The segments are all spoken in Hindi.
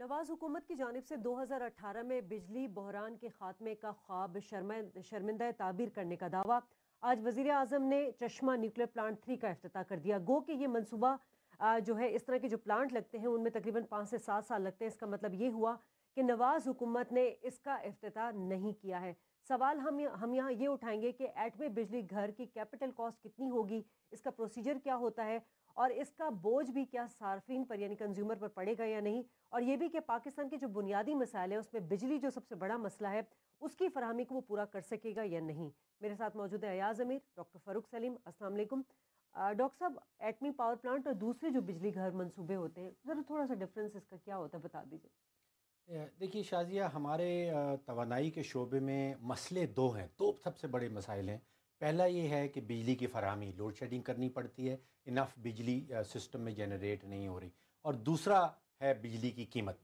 नवाज हुकूमत की जानब से 2018 में बिजली बहरान के खात्मे का ख्वाब शर्मिंदा ताबीर करने का दावा आज वजीर अजम ने चश्मा न्यूक्लियर प्लांट थ्री का अफ्ताह कर दिया गो कि ये मनसूबा जो है इस तरह के जो प्लांट लगते हैं उनमें तकरीबन पाँच से सात साल लगते हैं इसका मतलब ये हुआ कि नवाज हुकूमत ने इसका अफ्ताह नहीं किया है सवाल हम हम यहाँ ये उठाएंगे कि एटमे बिजली घर की कैपिटल कॉस्ट कितनी होगी इसका प्रोसीजर क्या होता है और इसका बोझ भी क्या सार्फिन पर यानी कंज्यूमर पर पड़ेगा या नहीं और ये भी कि पाकिस्तान के जो बुनियादी मसाइल है उसमें बिजली जो सबसे बड़ा मसला है उसकी फरहमी को वो पूरा कर सकेगा या नहीं मेरे साथ मौजूद है अयाज अमीर डॉक्टर फारूक सलीम असल डॉक्टर साहब एटमी पावर प्लांट और दूसरे जो बिजली घर मंसूबे होते हैं ज़रा थोड़ा सा डिफरेंस इसका क्या होता है बता दीजिए देखिए शाजिया हमारे तोानाई के शोबे में मसले दो हैं दो सबसे बड़े मसाइल हैं पहला ये है कि बिजली की फरहमी लोड शेडिंग करनी पड़ती है इनफ बिजली सिस्टम में जनरेट नहीं हो रही और दूसरा है बिजली की कीमत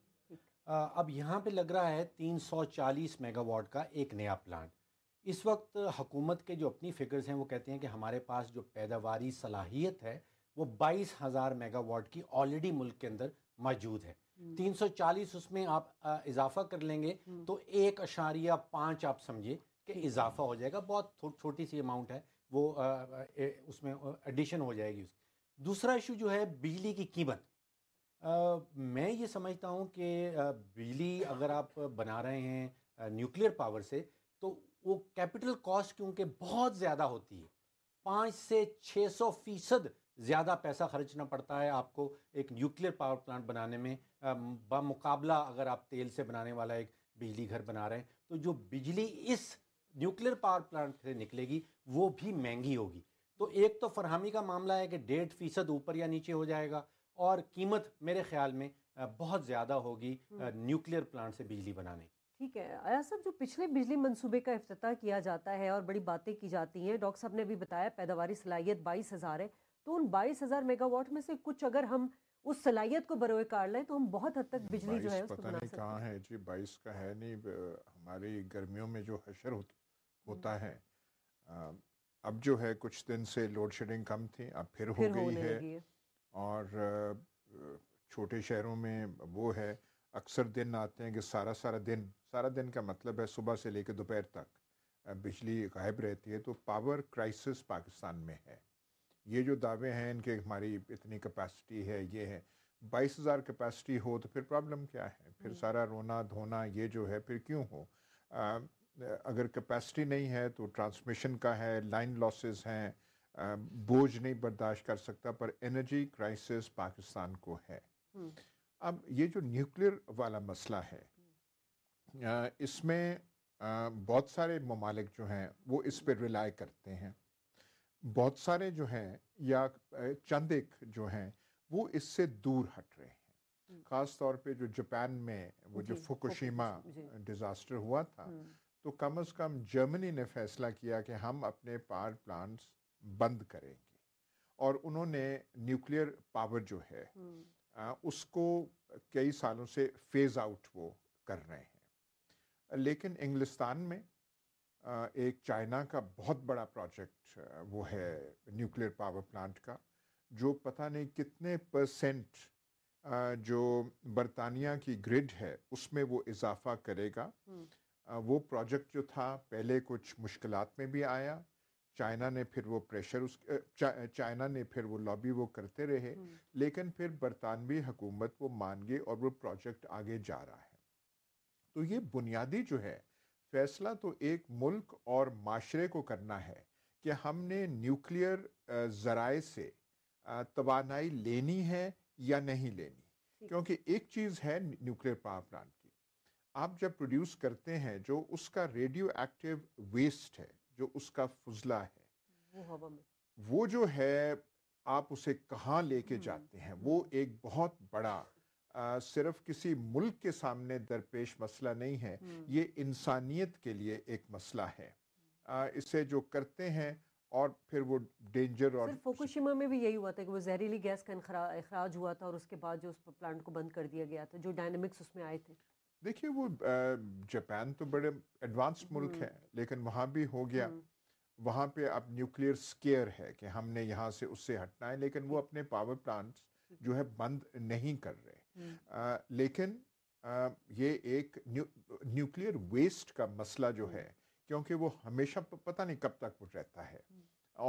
अब यहाँ पे लग रहा है 340 मेगावाट का एक नया प्लांट इस वक्त हुकूमत के जो अपनी फिगर्स हैं वो कहते हैं कि हमारे पास जो पैदावार सलाहियत है वो बाईस हज़ार मेगावाट की ऑलरेडी मुल्क के अंदर मौजूद है 340 हम्म। उसमें आप इजाफा कर लेंगे हम्म। तो एक अशारिया पाँच आप समझिए के इजाफा हो जाएगा बहुत छोटी सी अमाउंट है वो उसमें एडिशन हो जाएगी उसकी दूसरा इशू जो है बिजली की कीमत मैं ये समझता हूँ कि बिजली अगर आप बना रहे हैं न्यूक्लियर पावर से तो वो कैपिटल कॉस्ट क्योंकि बहुत ज़्यादा होती है पाँच से छः सौ फीसद ज़्यादा पैसा खर्चना पड़ता है आपको एक न्यूक्लियर पावर प्लांट बनाने में बामुकाबला अगर आप तेल से बनाने वाला एक बिजली घर बना रहे हैं तो जो बिजली इस न्यूक्लियर पावर प्लांट से निकलेगी वो भी महंगी होगी तो एक तो फरहमी का मामला है कि डेढ़ फीसद ऊपर या नीचे हो जाएगा और कीमत मेरे ख्याल में बहुत ज़्यादा होगी हम्म। न्यूक्लियर प्लांट से बिजली बनाने ठीक है आया साहब जो पिछले बिजली मंसूबे का अफ्ताह किया जाता है और बड़ी बातें की जाती हैं डॉक्टर साहब ने भी बताया पैदावारी सलाहियत बाईस हज़ार है तो उन बाईस हज़ार मेगावाट में से कुछ अगर हम उस सलाहियत को बरोए कार लें तो हम बहुत हद तक बिजली जो है पता नहीं कहाँ है जी बाईस का है नहीं हमारी गर्मियों में जो हशर होता होता है अब जो है कुछ दिन से लोड शेडिंग कम थी अब फिर, फिर हो गई है और छोटे शहरों में वो है अक्सर दिन आते हैं कि सारा सारा दिन सारा दिन का मतलब है सुबह से लेकर दोपहर तक बिजली गायब रहती है तो पावर क्राइसिस पाकिस्तान में है ये जो दावे हैं इनके हमारी इतनी कैपेसिटी है ये है बाईस हज़ार कैपेसिटी हो तो फिर प्रॉब्लम क्या है फिर हम्म। सारा रोना धोना ये जो है फिर क्यों हो आ, अगर कैपेसिटी नहीं है तो ट्रांसमिशन का है लाइन लॉसेस हैं बोझ नहीं बर्दाश्त कर सकता पर एनर्जी क्राइसिस पाकिस्तान को है हम्म। अब ये जो न्यूक्लियर वाला मसला है इसमें बहुत सारे ममालिक जो हैं वो इस पर रिलाई करते हैं बहुत सारे जो हैं या चंद एक जो हैं वो इससे दूर हट रहे हैं हम्म। ख़ास तौर पे जो जापान में वो जो फुकुशीमा डिज़ास्टर हुआ था हम्म। तो कम से कम जर्मनी ने फैसला किया कि हम अपने पावर प्लांट्स बंद करेंगे और उन्होंने न्यूक्लियर पावर जो है आ, हम्म। उसको कई सालों से फेज़ आउट वो कर रहे हैं लेकिन इंग्लिस्तान में आ, एक चाइना का बहुत बड़ा प्रोजेक्ट वो है न्यूक्लियर पावर प्लांट का जो पता नहीं कितने परसेंट जो बरतानिया की ग्रिड है उसमें वो इजाफा करेगा हम्म। वो प्रोजेक्ट जो था पहले कुछ मुश्किल में भी आया चाइना ने फिर वो प्रेशर उस चा, चाइना ने फिर वो लॉबी वो करते रहे लेकिन फिर बरतानवी हुकूमत वो मान गई और वो प्रोजेक्ट आगे जा रहा है तो ये बुनियादी जो है फैसला तो एक मुल्क और माशरे को करना है कि हमने न्यूक्लियर ज़राए से तोानाई लेनी है या नहीं लेनी क्योंकि एक चीज़ है न्यूक्लियर पावर प्लांट की आप जब प्रोड्यूस करते हैं जो उसका रेडियो एक्टिव वेस्ट है जो उसका फजला है वो हवा में वो जो है आप उसे कहाँ लेके हम्म। जाते हैं वो एक बहुत बड़ा आ, सिर्फ किसी मुल्क के सामने दरपेश मसला नहीं है हम्म। ये इंसानियत के लिए एक मसला है आ, इसे जो करते हैं और फिर वो डेंजर और फोकोशिमा में भी यही हुआ था कि वो जहरीली गैस का अखराज हुआ था और उसके बाद जो उस प्लांट को बंद कर दिया गया था जो डायनेमिक्स उसमें आए थे देखिए वो जापान तो बड़े एडवांस मुल्क हम्म। है लेकिन वहाँ भी हो गया हम्म। वहाँ पे अब न्यूक्लियर स्केयर है कि हमने यहाँ से उससे हटना है लेकिन वो अपने पावर प्लांट्स जो है बंद नहीं कर रहे आ, हम्म। लेकिन आ, ये एक न्यू, न्यूक्लियर वेस्ट का मसला जो है क्योंकि वो हमेशा पता नहीं कब तक वो रहता है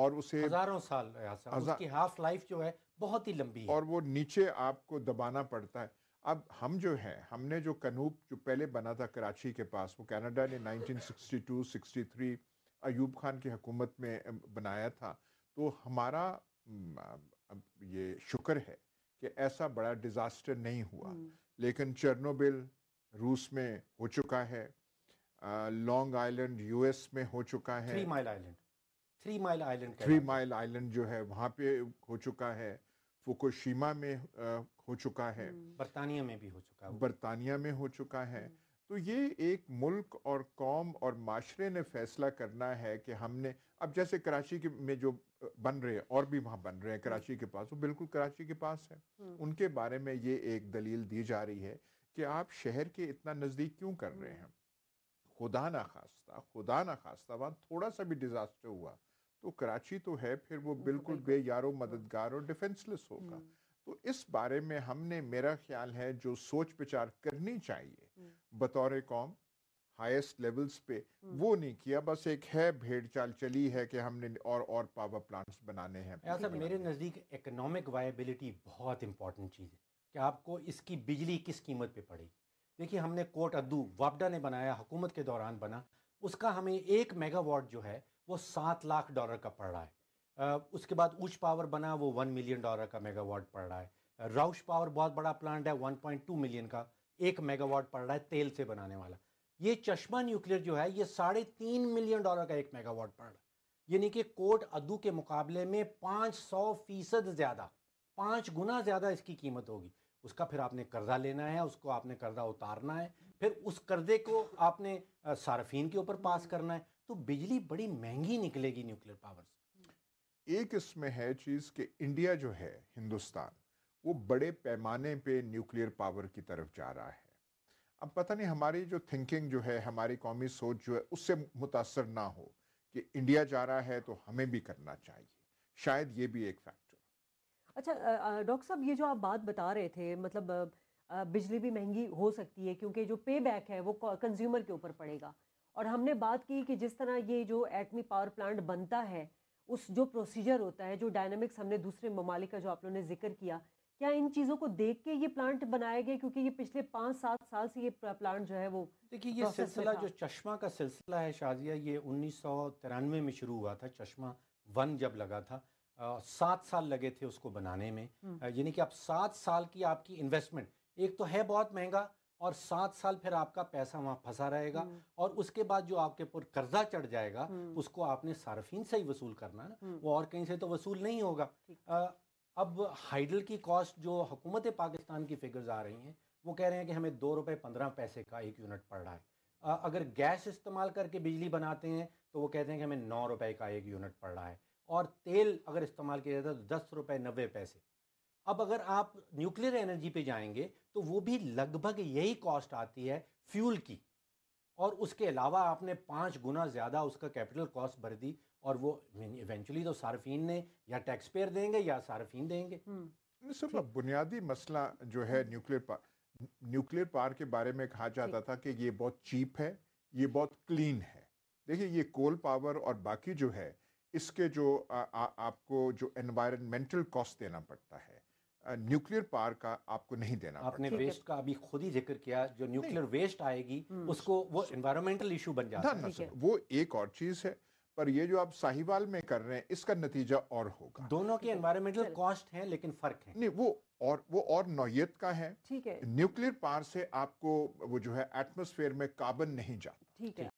और उसे हजारों साल हजार, उसकी हाफ लाइफ जो है बहुत ही लंबी है और वो नीचे आपको दबाना पड़ता है अब हम जो है हमने जो कनूप जो पहले बना था कराची के पास वो कनाडा ने 1962 63 अयूब खान की हुकूमत में बनाया था तो हमारा ये शुक्र है कि ऐसा बड़ा डिज़ास्टर नहीं हुआ हम्म। लेकिन चर्नोबिल रूस में हो चुका है लॉन्ग आइलैंड यूएस में हो चुका है three mile island three mile island three mile island जो है वहाँ पे हो चुका है फुकोशीमा में आ, हो चुका है हम्म। बर्तानिया में भी हो चुका है बरतानिया में हो चुका है हम्म। तो ये एक मुल्क और कौम और माशरे ने फैसला करना है कि हमने अब जैसे कराची के में जो बन रहे हैं और भी वहाँ बन रहे हैं हम्म। कराची के पास वो बिल्कुल कराची के पास है उनके बारे में ये एक दलील दी जा रही है कि आप शहर के इतना नज़दीक क्यों कर रहे हैं खुदा ना खास्ता खुदा ना खास्ता वहाँ थोड़ा सा भी डिज़ास्टर हुआ तो कराची तो है फिर वो तो बिल्कुल बेयारो हाँ। मददगार और डिफेंसलेस होगा हम्म। तो इस बारे में हमने मेरा ख्याल है जो सोच विचार करनी चाहिए हम्म। बतौर कौम हाईएस्ट लेवल्स पे हम्म। वो नहीं किया बस एक है भेड़ चाल चली है कि हमने और और पावर प्लांट्स बनाने हैं सर मेरे नज़दीक इकोनॉमिक वायबिलिटी बहुत इंपॉर्टेंट चीज़ है कि आपको इसकी बिजली किस कीमत पे पड़ेगी देखिए हमने कोट अद्दू वापडा ने बनाया हुकूमत के दौरान बना उसका हमें एक मेगावाट जो है वो सात लाख डॉलर का पड़ रहा है उसके बाद ऊंच पावर बना वो वन मिलियन डॉलर का मेगावाट पड़ रहा है राउश पावर बहुत बड़ा प्लांट है वन पॉइंट टू मिलियन का एक मेगावाट पड़ रहा है तेल से बनाने वाला ये चश्मा न्यूक्लियर जो है ये साढ़े तीन मिलियन डॉलर का एक मेगावाट पड़ रहा है यानी कि कोट अदू के मुकाबले में पाँच सौ फीसद ज़्यादा पाँच गुना ज़्यादा इसकी कीमत होगी उसका फिर आपने कर्जा लेना है उसको आपने कर्जा उतारना है फिर उस कर्जे को आपने सार्फिन के ऊपर पास करना है तो बिजली बड़ी महंगी निकलेगी न्यूक्लियर पावर से एक इसमें है चीज़ कि इंडिया जो है हिंदुस्तान वो बड़े पैमाने पे न्यूक्लियर पावर की तरफ जा रहा है अब पता नहीं हमारी जो थिंकिंग जो है हमारी कौमी सोच जो है उससे मुतासर ना हो कि इंडिया जा रहा है तो हमें भी करना चाहिए शायद ये भी एक फैक्टर अच्छा डॉक्टर साहब ये जो आप बात बता रहे थे मतलब बिजली भी महंगी हो सकती है क्योंकि जो पे बैक है वो कंज्यूमर के ऊपर पड़ेगा और हमने बात की कि जिस तरह ये जो एटमी पावर प्लांट बनता है उस जो प्रोसीजर होता है जो डायनामिक्स हमने दूसरे ममालिक का जो आप लोगों ने जिक्र किया क्या इन चीज़ों को देख के ये प्लांट बनाया गया क्योंकि ये पिछले पाँच सात साल से ये प्लांट जो है वो देखिए ये सिलसिला जो चश्मा का सिलसिला है शाजिया ये उन्नीस में शुरू हुआ था चश्मा वन जब लगा था सात साल लगे थे उसको बनाने में हम्म। यानी कि आप सात साल की आपकी इन्वेस्टमेंट एक तो है बहुत महंगा और सात साल फिर आपका पैसा वहाँ फंसा रहेगा हम्म। और उसके बाद जो आपके ऊपर कर्जा चढ़ जाएगा हम्म। उसको आपने सार्फिन से ही वसूल करना है ना हम्म। वो और कहीं से तो वसूल नहीं होगा आ, अब हाइडल की कॉस्ट जो हुकूमत पाकिस्तान की फिगर्स आ रही हैं वो कह रहे हैं कि हमें दो रुपये पंद्रह पैसे का एक यूनिट पड़ रहा है आ, अगर गैस इस्तेमाल करके बिजली बनाते हैं तो वो कहते हैं कि हमें नौ रुपये का एक यूनिट पड़ रहा है और तेल अगर इस्तेमाल किया जाता है तो दस रुपये नब्बे पैसे अब अगर आप न्यूक्लियर एनर्जी पे जाएंगे तो वो भी लगभग यही कॉस्ट आती है फ्यूल की और उसके अलावा आपने पाँच गुना ज़्यादा उसका कैपिटल कॉस्ट भर दी और वो इवेंचुअली तो सार्फिन ने या टैक्स पेयर देंगे या सार्फिन देंगे हम्म। सर बुनियादी मसला जो है न्यूक्लियर पार न्यूक्लियर पार के बारे में कहा जाता था कि ये बहुत चीप है ये बहुत क्लीन है देखिए ये कोल पावर और बाकी जो है इसके जो आ, आ, आपको जो एनवायरमेंटल कॉस्ट देना पड़ता है न्यूक्लियर पावर का आपको नहीं देना आपने वेस्ट का अभी खुद ही जिक्र किया जो न्यूक्लियर वेस्ट आएगी हम्म। उसको वो एनवायरमेंटल इशू बन जाता है वो एक और चीज है पर ये जो आप साहिवाल में कर रहे हैं इसका नतीजा और होगा दोनों के एनवायरमेंटल कॉस्ट है लेकिन फर्क है नहीं वो और वो और नौयत का है ठीक है न्यूक्लियर पावर से आपको वो जो है एटमोस्फेयर में कार्बन नहीं जाता ठीक है